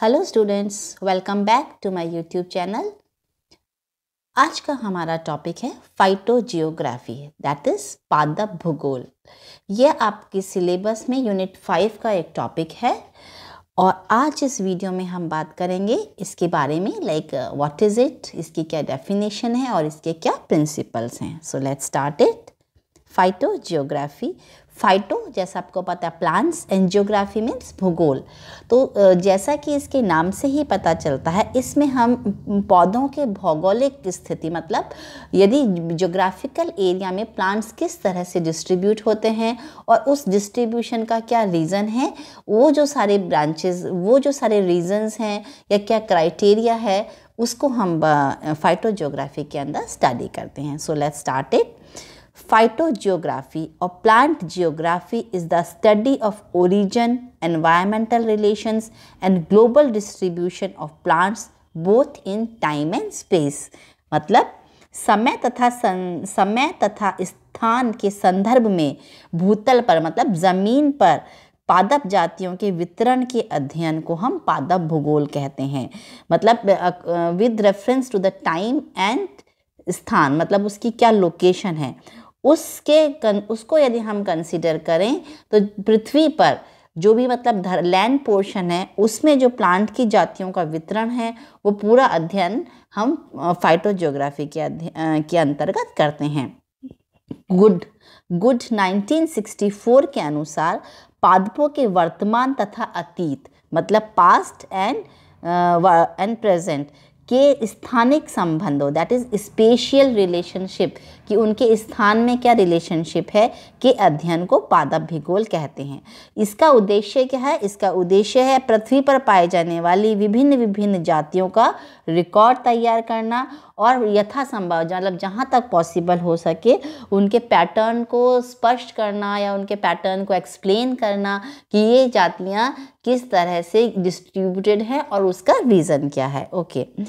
Hello students welcome back to my YouTube channel आज का हमारा टॉपिक है फाइटो जियोग्राफी दैट इज़ पादप भूगोल यह आपके सिलेबस में यूनिट फाइव का एक टॉपिक है और आज इस वीडियो में हम बात करेंगे इसके बारे में लाइक व्हाट इज़ इट इसकी क्या डेफिनेशन है और इसके क्या प्रिंसिपल्स हैं so let's start it phytogeography phyto जैसा आपको पता है प्लांट्स एनजियोग्राफी मीन्स भूगोल तो जैसा कि इसके नाम से ही पता चलता है इसमें हम पौधों के भौगोलिक स्थिति मतलब यदि जोग्राफिकल एरिया में प्लांट्स किस तरह से डिस्ट्रीब्यूट होते हैं और उस डिस्ट्रीब्यूशन का क्या रीज़न है वो जो सारे ब्रांचेज वो जो सारे रीजन्स हैं या क्या क्राइटेरिया है उसको हम फाइटो के अंदर स्टडी करते हैं so let's start it Phytogeography or plant geography is the study of origin, environmental relations and global distribution of plants both in time and space. मतलब समय तथा सं, समय तथा स्थान के संदर्भ में भूतल पर मतलब ज़मीन पर पादप जातियों के वितरण के अध्ययन को हम पादप भूगोल कहते हैं मतलब with reference to the time and स्थान मतलब उसकी क्या लोकेशन है उसके कन, उसको यदि हम कंसिडर करें तो पृथ्वी पर जो भी मतलब लैंड पोर्शन है उसमें जो प्लांट की जातियों का वितरण है वो पूरा अध्ययन हम फाइटोज्योग्राफी के के अंतर्गत करते हैं गुड गुड 1964 के अनुसार पादपों के वर्तमान तथा अतीत मतलब पास्ट एंड एंड प्रेजेंट के स्थानिक संबंधों दैट इज़ स्पेशियल रिलेशनशिप कि उनके स्थान में क्या रिलेशनशिप है के अध्ययन को पादप भूगोल कहते हैं इसका उद्देश्य क्या है इसका उद्देश्य है पृथ्वी पर पाए जाने वाली विभिन्न विभिन्न जातियों का रिकॉर्ड तैयार करना और यथासंभव मतलब जहाँ तक पॉसिबल हो सके उनके पैटर्न को स्पष्ट करना या उनके पैटर्न को एक्सप्लेन करना कि ये जातियाँ किस तरह से डिस्ट्रीब्यूटेड है और उसका रीज़न क्या है okay okay.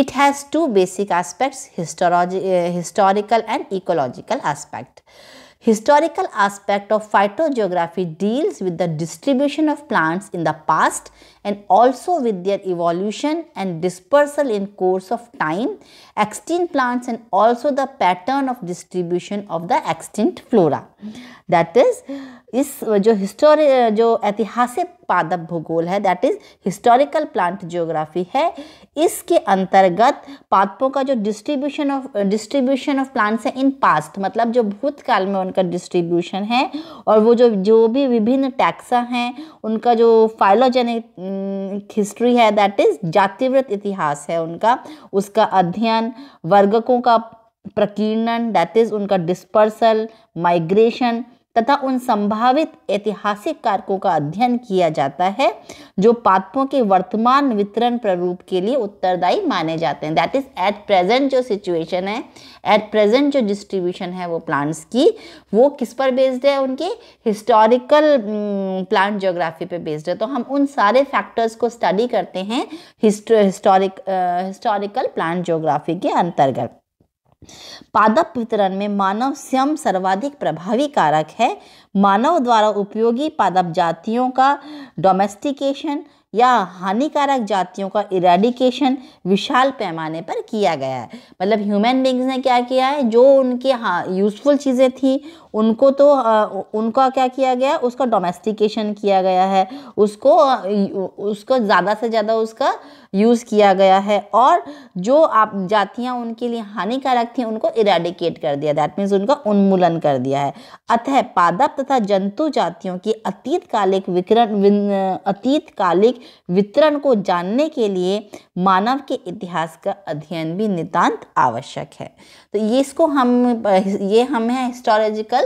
It has two basic aspects, uh, historical and ecological aspect. Historical aspect of phytogeography deals with the distribution of plants in the past and also with their evolution and dispersal in course of time, extinct plants and also the pattern of distribution of the extinct flora. That is, इस जो history जो ऐतिहासिक पादप भूगोल है that is historical plant geography है इसके अंतर्गत पादपों का जो distribution of distribution of plants है इन पास्ट मतलब जो भूतकाल में उनका डिस्ट्रीब्यूशन है और वो जो जो भी विभिन्न टैक्सा हैं उनका जो फाइलोजेनिक हिस्ट्री mm, है दैट इज जातिव्रत इतिहास है उनका उसका अध्ययन वर्गकों का प्रकीर्णन दैट इज उनका डिस्पर्सल माइग्रेशन तथा उन संभावित ऐतिहासिक कारकों का अध्ययन किया जाता है जो पात्रों के वर्तमान वितरण प्ररूप के लिए उत्तरदायी माने जाते हैं दैट इज एट प्रेजेंट जो सिचुएशन है एट प्रेजेंट जो डिस्ट्रीब्यूशन है वो प्लांट्स की वो किस पर बेस्ड है उनकी हिस्टोरिकल प्लांट जोग्राफी पे बेस्ड है तो हम उन सारे फैक्टर्स को स्टडी करते हैं हिस्टोरिक हिस्टोरिकल प्लांट जोग्राफी के अंतर्गत पादप वितरण में मानव स्वयं सर्वाधिक प्रभावी कारक है मानव द्वारा उपयोगी पादप जातियों का डोमेस्टिकेशन या हानिकारक जातियों का इरेडिकेशन विशाल पैमाने पर किया गया है मतलब ह्यूमन बींग्स ने क्या किया है जो उनके हाँ यूज़फुल चीज़ें थी उनको तो उनका क्या किया गया उसका डोमेस्टिकेशन किया गया है उसको उसको ज़्यादा से ज़्यादा उसका यूज़ किया गया है और जो आप जातियाँ उनके लिए हानिकारक थी उनको इराडिकेट कर दिया दैट मीन्स उनका उन्मूलन कर दिया है अतः पादप तथा जंतु जातियों की अतीतकालिक विकरण अतीतकालिक वितरण को जानने के लिए मानव के इतिहास का अध्ययन भी नितांत आवश्यक है तो ये इसको हम ये हम हैं हिस्टोलॉजिकल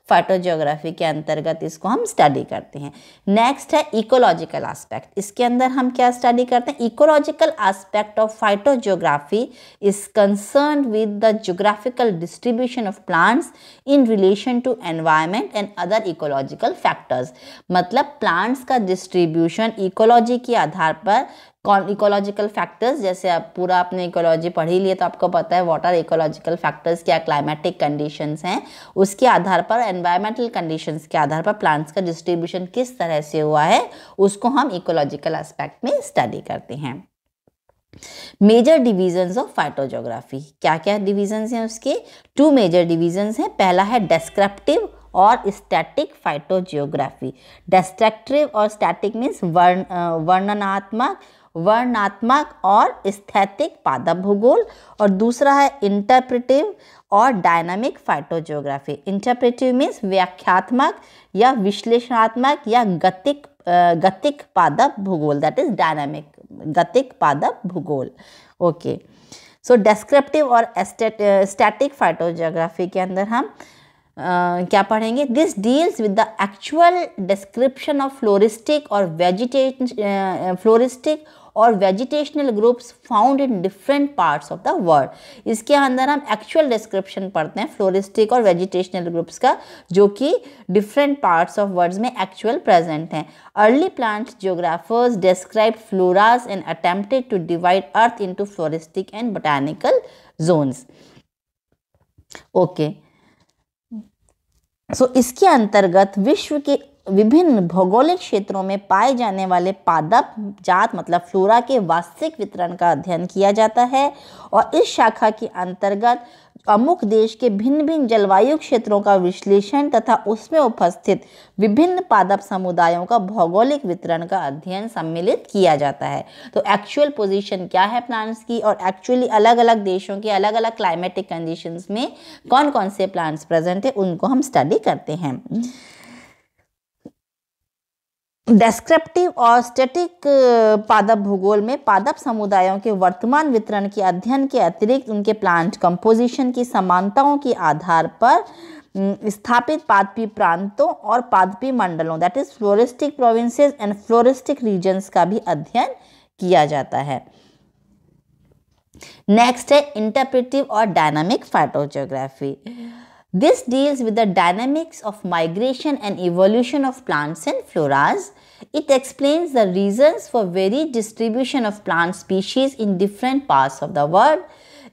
फाइटोजियोग्राफी के अंतर्गत इसको हम स्टडी करते हैं नेक्स्ट है इकोलॉजिकल आस्पेक्ट इसके अंदर हम क्या स्टडी करते हैं ecological aspect of phytogeography is concern with the geographical distribution of plants in relation to environment and other ecological factors मतलब प्लांट्स का डिस्ट्रीब्यूशन इकोलॉजी के आधार पर कौन इकोलॉजिकल फैक्टर्स जैसे आप पूरा आपने इकोलॉजी पढ़ ही लिया तो आपको पता है वाटर इकोलॉजिकल फैक्टर्स क्या क्लाइमेटिक कंडीशंस हैं उसके आधार पर एन एनवायरमेंटल कंडीशन के आधार पर प्लांट्स का डिस्ट्रीब्यूशन किस तरह से हुआ है उसको हम इकोलॉजिकल एस्पेक्ट में स्टडी करते हैं मेजर डिविजन्स ऑफ फाइटोजोग्राफी क्या क्या डिविजन्स हैं उसके टू मेजर डिविजन्स हैं पहला है डेस्क्रप्टिव और स्टैटिक फाइटोजियोग्राफी डेस्ट्रक्टिव और स्टैटिक मीन्स वर्ण वर्णनात्मक वर्णात्मक और स्थैतिक पादप भूगोल और दूसरा है इंटरप्रिटिव और डायनामिक फाइटोजियोग्राफी इंटरप्रेटिव मीन्स व्याख्यात्मक या विश्लेषणात्मक या गतिक गतिक पादप भूगोल दैट इज डायनामिक गतिक पादप भूगोल ओके सो डेस्क्रिप्टिव और स्टैटिक फाइटोजियोग्राफी के अंदर हम Uh, क्या पढ़ेंगे this deals with the actual description of floristic और वेजिटे फ्लोरिस्टिक और vegetational groups found in different parts of the world इसके अंदर हम एक्चुअल डिस्क्रिप्शन पढ़ते हैं फ्लोरिस्टिक और वेजिटेशनल ग्रुप्स का जो कि डिफरेंट पार्ट्स ऑफ वर्ल्ड में एक्चुअल प्रेजेंट हैं early plant geographers describe floras and attempted to divide earth into floristic and botanical zones okay so इसके अंतर्गत विश्व के विभिन्न भौगोलिक क्षेत्रों में पाए जाने वाले पादप जात मतलब फ्लोरा के वास्तविक वितरण का अध्ययन किया जाता है और इस शाखा के अंतर्गत अमुक देश के भिन्न भिन्न जलवायु क्षेत्रों का विश्लेषण तथा उसमें उपस्थित विभिन्न पादप समुदायों का भौगोलिक वितरण का अध्ययन सम्मिलित किया जाता है तो एक्चुअल पोजीशन क्या है प्लांट्स की और एक्चुअली अलग अलग देशों के अलग अलग क्लाइमेटिक कंडीशंस में कौन कौन से प्लांट्स प्रेजेंट है उनको हम स्टडी करते हैं डेस्क्रिप्टिव और स्टैटिक uh, पादप भूगोल में पादप समुदायों के वर्तमान वितरण के अध्ययन के अतिरिक्त उनके प्लांट कंपोजिशन की समानताओं के आधार पर mm, स्थापित पादपी प्रांतों और पादपी मंडलों that is floristic provinces and floristic regions का भी अध्ययन किया जाता है नेक्स्ट है इंटरप्रिटिव और dynamic phytogeography This deals with the dynamics of migration and evolution of plants and floras. It explains the reasons for varied distribution of plant species in different parts of the world.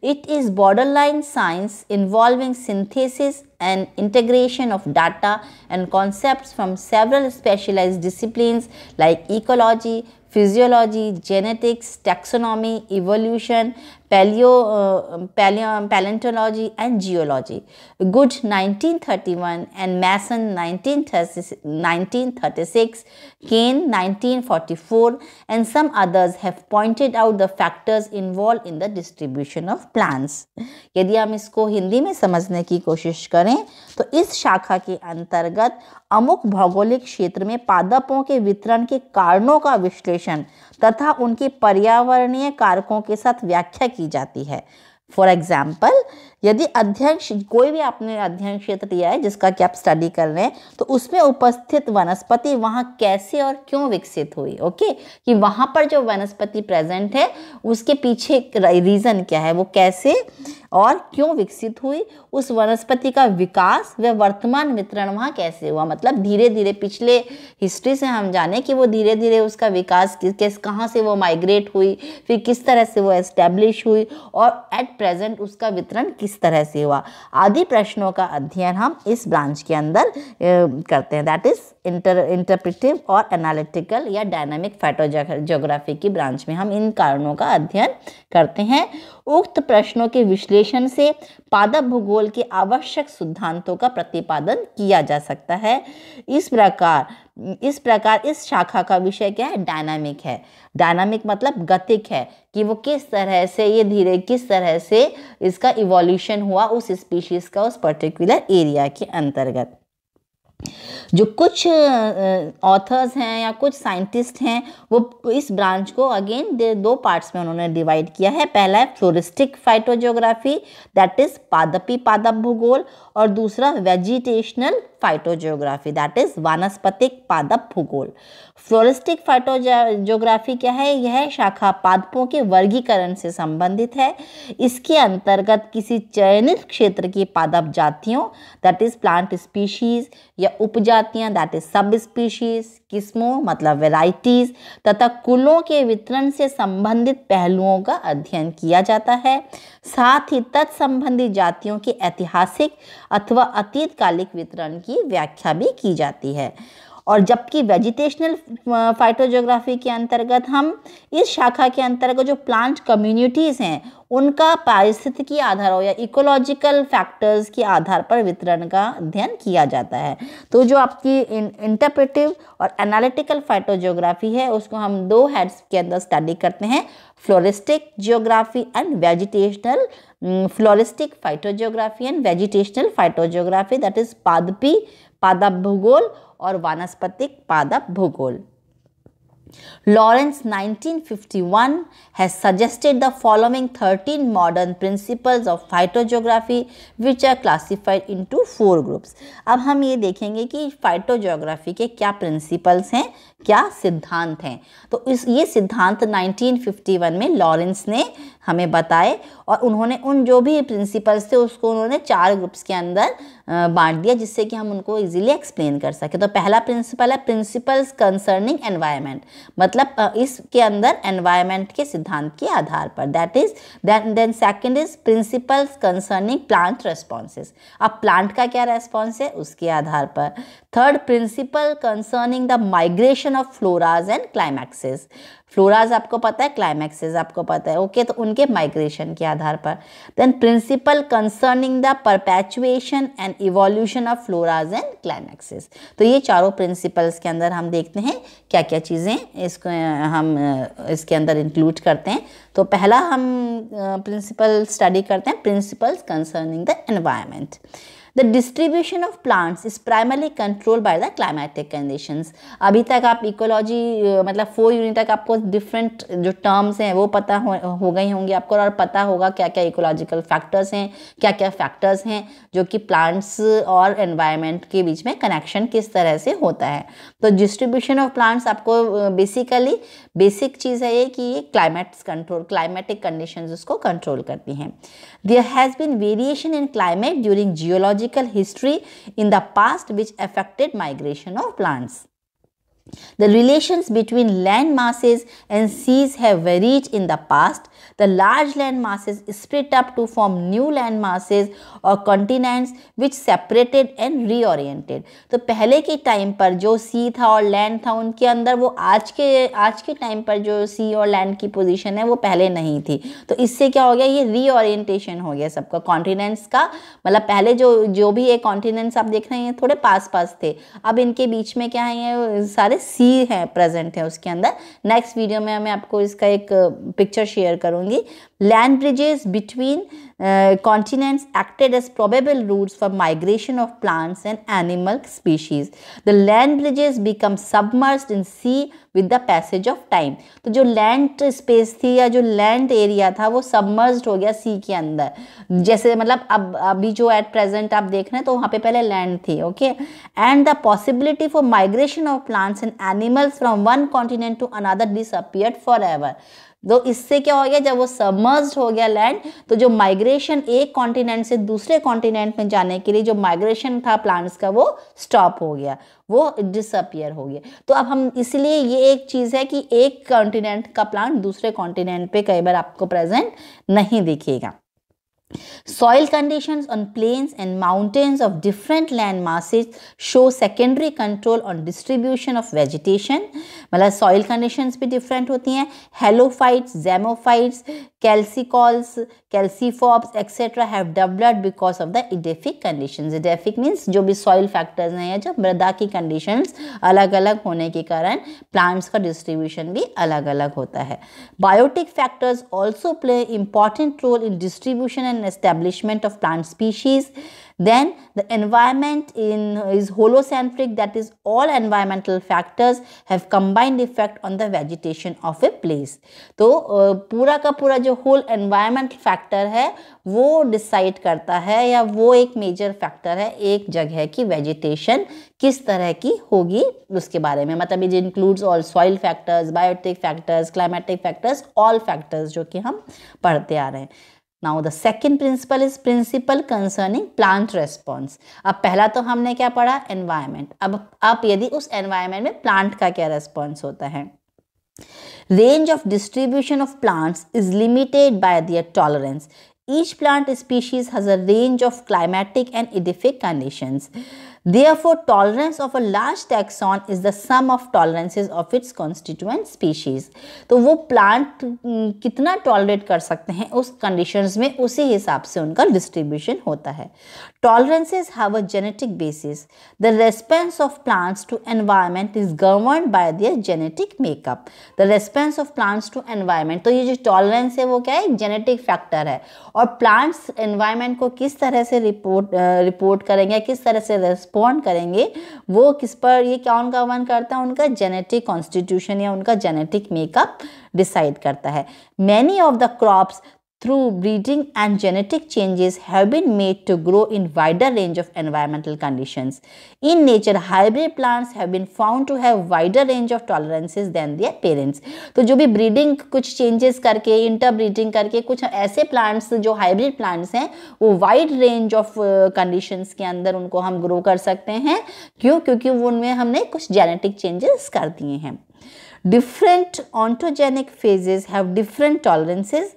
It is borderline science involving synthesis and integration of data and concepts from several specialized disciplines like ecology, physiology, genetics, taxonomy, evolution, paleo, uh, paleo, paleontology and geology. Good 1931 and Mason 1936, Kane 1944 and some others have pointed out the factors involved in the distribution of plants. यदि हम इसको हिंदी में समझने की कोशिश करें करें तो इस शाखा के अंतर्गत अमुक भौगोलिक क्षेत्र में पादपों के वितरण के कारणों का विश्लेषण तथा उनके पर्यावरणीय कारकों के साथ व्याख्या की जाती है फॉर एग्जाम्पल यदि अध्ययन कोई भी आपने अध्ययन क्षेत्र लिया है जिसका कि आप स्टडी कर रहे हैं तो उसमें उपस्थित वनस्पति वहाँ कैसे और क्यों विकसित हुई ओके कि वहाँ पर जो वनस्पति प्रेजेंट है उसके पीछे रीज़न क्या है वो कैसे और क्यों विकसित हुई उस वनस्पति का विकास व वर्तमान वितरण वहाँ कैसे हुआ मतलब धीरे धीरे पिछले हिस्ट्री से हम जाने कि वो धीरे धीरे उसका विकास किस किस कहाँ से वो माइग्रेट हुई फिर किस तरह से वो एस्टेब्लिश हुई और एट प्रेजेंट उसका वितरण किस तरह से हुआ आदि प्रश्नों का अध्ययन हम इस ब्रांच के अंदर करते हैं दैट इज इंटर इंटरप्रिटिव और एनालिटिकल या डायनामिक फैटोजोग्राफी की ब्रांच में हम इन कारणों का अध्ययन करते हैं उक्त प्रश्नों के विश्लेषण से पादप भूगोल के आवश्यक सिद्धांतों का प्रतिपादन किया जा सकता है इस प्रकार इस प्रकार इस शाखा का विषय क्या है डायनामिक है डायनामिक मतलब गतिक है कि वो किस तरह से ये धीरे किस तरह से इसका इवोल्यूशन हुआ उस स्पीशीज़ का उस पर्टिकुलर एरिया के अंतर्गत जो कुछ ऑथर्स हैं या कुछ साइंटिस्ट हैं वो इस ब्रांच को अगेन दो पार्ट्स में उन्होंने डिवाइड किया है पहला है फ्लोरिस्टिक फाइटोजियोग्राफी दैट इज़ पादपी पादप भूगोल और दूसरा वेजिटेशनल फाइटोजियोग्राफी दैट इज़ वानस्पतिक पादप भूगोल फ्लोरिस्टिक फाइटोजोग्राफी क्या है यह शाखा पादपों के वर्गीकरण से संबंधित है इसके अंतर्गत किसी चयनित क्षेत्र की पादप जातियों दैट इज प्लांट स्पीशीज या उपजातियां दैट इज सब स्पीशीज किस्मों मतलब वेराइटीज तथा कुलों के वितरण से संबंधित पहलुओं का अध्ययन किया जाता है साथ ही तत्संबंधी जातियों के ऐतिहासिक अथवा अतीतकालिक वितरण की व्याख्या भी की जाती है और जबकि वेजिटेशनल फाइटोजोग्राफी के अंतर्गत हम इस शाखा के अंतर्गत जो प्लांट कम्युनिटीज़ हैं उनका पारिस्थितिकी आधारों या इकोलॉजिकल फैक्टर्स के आधार पर वितरण का अध्ययन किया जाता है तो जो आपकी इंटरप्रेटिव और एनालिटिकल फाइटोजोग्राफी है उसको हम दो हेड्स के अंदर स्टडी करते हैं floristic geography and vegetational floristic phytogeography and vegetational phytogeography that is पादपी पादप भूगोल और वानस्पतिक पादप भूगोल Lawrence 1951 has suggested the following 13 modern principles of phytogeography which are classified into four groups अब हम ये देखेंगे कि फाइटोजोग्राफी के क्या प्रिंसिपल्स हैं क्या सिद्धांत हैं तो इस ये सिद्धांत 1951 में लॉरेंस ने हमें बताए और उन्होंने उन जो भी प्रिंसिपल्स थे उसको उन्होंने चार ग्रुप्स के अंदर बांट दिया जिससे कि हम उनको इजीली एक्सप्लेन कर सकें तो पहला प्रिंसिपल है प्रिंसिपल्स कंसर्निंग एनवायरनमेंट मतलब इसके अंदर एनवायरनमेंट के सिद्धांत के आधार पर that is then then second is principles concerning plant responses अब प्लांट का क्या रेस्पॉन्स है उसके आधार पर third principle concerning the migration of floras and climaxes floras आपको पता है क्लाइमैक्सेज आपको पता है ओके तो उनके माइग्रेशन के आधार पर then principle concerning the perpetuation and evolution of floras and climaxes तो ये चारों प्रिंसिपल्स के अंदर हम देखते हैं क्या क्या चीज़ें इसको हम इसके अंदर इंक्लूड करते हैं तो पहला हम प्रिंसिपल स्टडी करते हैं principles concerning the environment the distribution of plants is primarily control by the climatic conditions अभी तक आप इकोलॉजी मतलब फोर यूनिट तक आपको डिफरेंट जो टर्म्स हैं वो पता हो, हो गई होंगी आपको और पता होगा क्या क्या इकोलॉजिकल फैक्टर्स हैं क्या क्या फैक्टर्स हैं जो कि प्लांट्स और एनवायरमेंट के बीच में कनेक्शन किस तरह से होता है तो डिस्ट्रीब्यूशन ऑफ प्लांट्स आपको बेसिकली बेसिक चीज़ है ये कि ये क्लाइमेट्स कंट्रोल क्लाइमेटिक कंडीशन उसको कंट्रोल करती हैं there has been variation in climate during geology history in the past which affected migration of plants. The relations between land masses and seas have varied in the past. The large land masses split up to form new land masses or continents which separated and reoriented. तो पहले के time पर जो sea था और land था उनके अंदर वो आज के आज के time पर जो sea और land की position है वो पहले नहीं थी तो इससे क्या हो गया ये reorientation हो गया सबका continents का मतलब पहले जो जो भी ये continents आप देख रहे हैं थोड़े पास पास थे अब इनके बीच में क्या है ये सारे है सी है प्रेजेंट है उसके अंदर नेक्स्ट वीडियो में मैं आपको इसका एक पिक्चर शेयर करूंगी Land bridges between uh, continents acted as probable routes for migration of plants and animal species. The land bridges become submerged in sea with the passage of time. तो जो land space थी या जो land area था वो submerged हो गया sea के अंदर जैसे मतलब अब अभी जो at present आप देख रहे हैं तो वहाँ पे पहले land थी okay and the possibility for migration of plants and animals from one continent to another disappeared for तो इससे क्या हो गया जब वो सबमर्ज हो गया लैंड तो जो माइग्रेशन एक कॉन्टिनेंट से दूसरे कॉन्टिनेंट में जाने के लिए जो माइग्रेशन था प्लांट्स का वो स्टॉप हो गया वो डिसअपियर हो गया तो अब हम इसलिए ये एक चीज़ है कि एक कॉन्टिनेंट का प्लांट दूसरे कॉन्टिनेंट पे कई बार आपको प्रेजेंट नहीं दिखेगा Soil conditions on plains and mountains of different land masses show secondary control on distribution of vegetation. मतलब soil conditions भी different hoti hain Halophytes, Zamophytes, Calcicols, Calciforbs etc. have developed because of the edaphic conditions. Edaphic means jo bhi soil factors hain ya jo mrida ki conditions alag alag hone ke karan plants ka distribution bhi alag alag hota hai Biotic factors also play important role in distribution and and establishment of plant species. Then the environment in, is holocentric that is all environmental factors have combined effect on the vegetation of a place. to uh, pura ka pura jo whole environment factor hai wo decide karta hai ya wo ek major factor hai ek jagah ki vegetation kis tarah ki hogi uske bare mein matlab it includes all soil factors biotic factors climatic factors all factors jo ki hum padhte aa rahe hain now the second principle is principle concerning plant response अब पहला तो हमने क्या पढ़ा environment अब अब यदि उस एनवायरमेंट में प्लांट का क्या रेस्पॉन्स होता है range of distribution of plants is limited by their tolerance each plant species has a range of climatic and edaphic conditions Therefore, tolerance of a large taxon is the sum of tolerances of its constituent species. तो वो plant कितना tolerate कर सकते हैं उस conditions में उसी हिसाब से उनका distribution होता है Tolerances have a genetic basis. The response of plants to environment is governed by their genetic makeup. The response of plants to environment. तो ये जो tolerance है वो क्या है genetic factor है और plants environment को किस तरह से report uh, रिपोर्ट करेंगे किस तरह से रेस्पॉन्ड करेंगे वो किस पर ये कौन गवर्न करता है उनका genetic constitution या उनका genetic makeup decide करता है Many of the crops through breeding and genetic changes have been made to grow in wider range of environmental conditions. In nature, hybrid plants have been found to have wider range of tolerances than their parents. to jo bhi breeding kuch changes karke interbreeding karke kuch aise plants jo hybrid plants hain wo wide range of conditions ke andar unko hum grow कर सकते हैं क्यों क्योंकि unme humne kuch genetic changes kar diye hain Different ontogenic phases have different tolerances.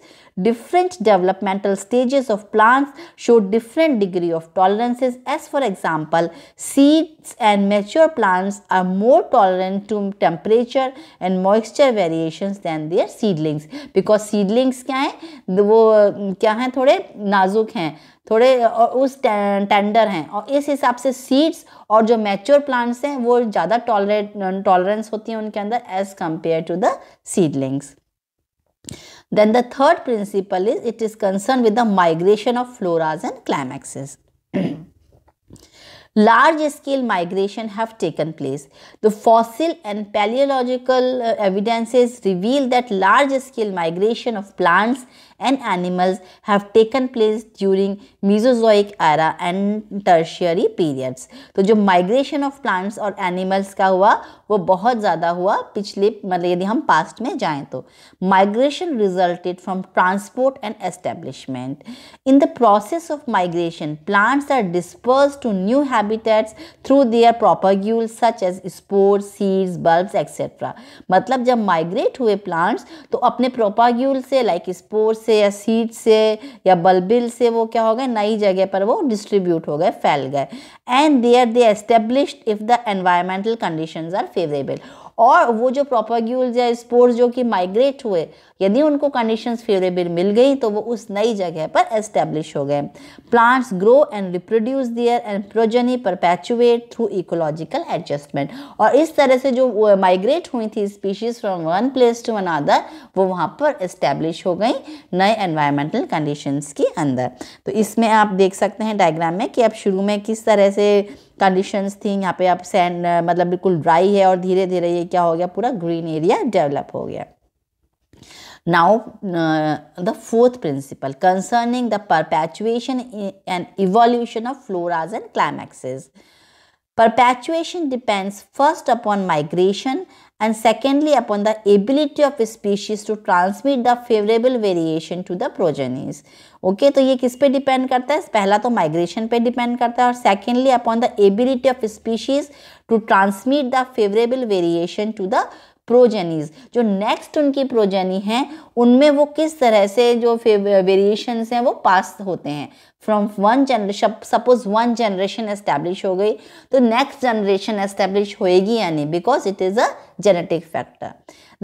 Different developmental stages of plants show different degree of tolerances as for example, seeds and mature plants are more tolerant to temperature and moisture variations than their seedlings because seedlings kya hain wo kya hain thode nazuk hain थोड़े उस tender हैं और इस हिसाब से seeds और जो mature plants हैं वो ज़्यादा टॉलरेट टॉलरेंस होती है उनके अंदर as compare to the seedlings Then the third principle is it is concerned with the migration of floras and climaxes. large scale migration have taken place. The fossil and paleological uh, evidences reveal that large scale migration of plants and animals have taken place during Mesozoic era and tertiary periods. तो जो migration of plants और animals का हुआ वो बहुत ज़्यादा हुआ पिछले मतलब यदि हम past में जाएं तो migration resulted from transport and establishment. In the process of migration, plants are dispersed to new habitats through their propagules such as spores, seeds, bulbs, etc. मतलब जब migrate हुए plants तो अपने प्रोपाग्यूल से like spores से या सीड से या बल्बिल से वो क्या हो गए नई जगह पर वो डिस्ट्रीब्यूट हो गए फैल गए and there they established if the environmental conditions are favourable और वो जो प्रोपाग्यूल्स या स्पोर्स जो कि माइग्रेट हुए यदि उनको कंडीशंस फेवरेबल मिल गई तो वो उस नई जगह पर एस्टेब्लिश हो गए plants grow and reproduce their and progeny perpetuate through ecological adjustment और इस तरह से जो माइग्रेट हुई थी species from one place to another वो वहाँ पर इस्टेब्लिश हो गई नए एन्वायरमेंटल कंडीशंस के अंदर तो इसमें आप देख सकते हैं डायग्राम में कि अब शुरू में किस तरह से Conditions thing. यहाँ पे आप सैंड मतलब बिल्कुल ड्राई है और धीरे धीरे ये क्या हो गया पूरा green area develop now the fourth principle concerning the perpetuation and evolution of floras and climaxes perpetuation depends first upon migration and secondly upon the ability of a species to transmit the favorable variation to the progenies okay तो ये किस पे depend करता है पहला तो migration पे depend करता है और secondly upon the ability of species to transmit the favourable variation to the progenies जो नेक्स्ट उनकी प्रोजेनी हैं उनमें वो किस तरह से जो वेरिएशन हैं वो पास होते हैं from one generation suppose one generation establish हो गई तो नेक्स्ट जनरेशन एस्टेब्लिश होएगी या नहीं because it is a genetic factor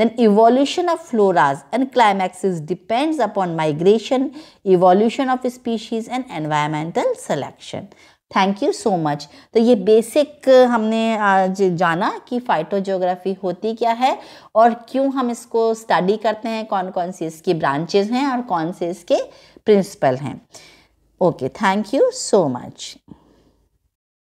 then evolution of floras and climaxes depends upon migration evolution of species and environmental selection thank you so much तो ये basic uh, हमने आज uh, जाना कि फाइटोजोग्राफी होती क्या है और क्यों हम इसको स्टडी करते हैं कौन कौन सी इसकी ब्रांचेज हैं और कौन से इसके प्रिंसिपल हैं okay thank you so much